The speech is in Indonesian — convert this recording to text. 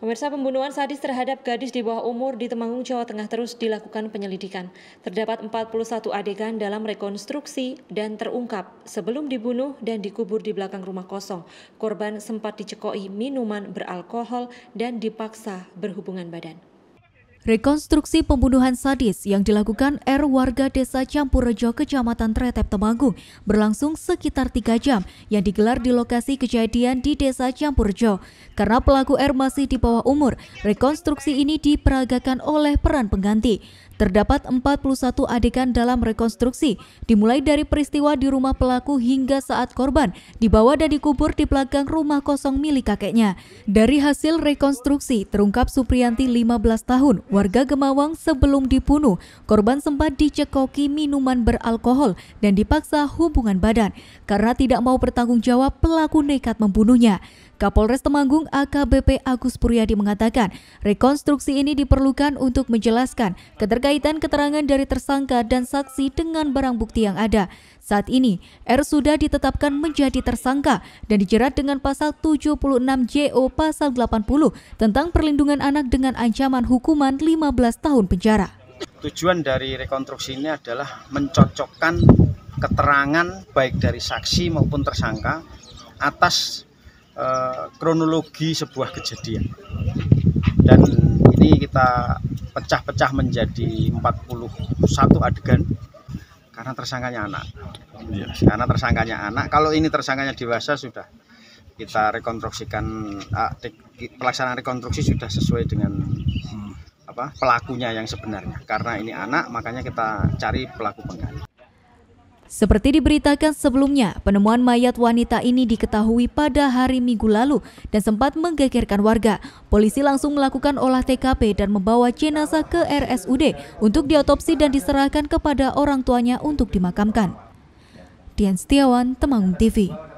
Pemirsa pembunuhan sadis terhadap gadis di bawah umur di Temanggung, Jawa Tengah terus dilakukan penyelidikan. Terdapat 41 adegan dalam rekonstruksi dan terungkap sebelum dibunuh dan dikubur di belakang rumah kosong. Korban sempat dicekoi minuman beralkohol dan dipaksa berhubungan badan. Rekonstruksi pembunuhan sadis yang dilakukan R warga desa Campurejo, Kecamatan Tretep, Temanggung berlangsung sekitar tiga jam yang digelar di lokasi kejadian di desa Campurejo. Karena pelaku R masih di bawah umur, rekonstruksi ini diperagakan oleh peran pengganti. Terdapat 41 adegan dalam rekonstruksi, dimulai dari peristiwa di rumah pelaku hingga saat korban dibawa dan dikubur di belakang rumah kosong milik kakeknya. Dari hasil rekonstruksi, terungkap Supriyanti 15 tahun, Warga Gemawang sebelum dibunuh, korban sempat dicekoki minuman beralkohol dan dipaksa hubungan badan. Karena tidak mau bertanggung jawab, pelaku nekat membunuhnya. Kapolres Temanggung AKBP Agus Puryadi mengatakan, rekonstruksi ini diperlukan untuk menjelaskan keterkaitan keterangan dari tersangka dan saksi dengan barang bukti yang ada. Saat ini, R sudah ditetapkan menjadi tersangka dan dijerat dengan pasal 76 JO pasal 80 tentang perlindungan anak dengan ancaman hukuman 15 tahun penjara. Tujuan dari rekonstruksi ini adalah mencocokkan keterangan baik dari saksi maupun tersangka atas e, kronologi sebuah kejadian. Dan ini kita pecah-pecah menjadi 41 adegan karena tersangkanya anak. Yes. Iya. Karena tersangkanya anak. Kalau ini tersangkanya dewasa sudah kita rekonstruksikan ah, pelaksanaan rekonstruksi sudah sesuai dengan apa pelakunya yang sebenarnya. Karena ini anak, makanya kita cari pelaku pengganti. Seperti diberitakan sebelumnya, penemuan mayat wanita ini diketahui pada hari Minggu lalu dan sempat menggegerkan warga. Polisi langsung melakukan olah TKP dan membawa jenazah ke RSUD untuk diotopsi dan diserahkan kepada orang tuanya untuk dimakamkan. Dian Setiawan, Temanggung TV.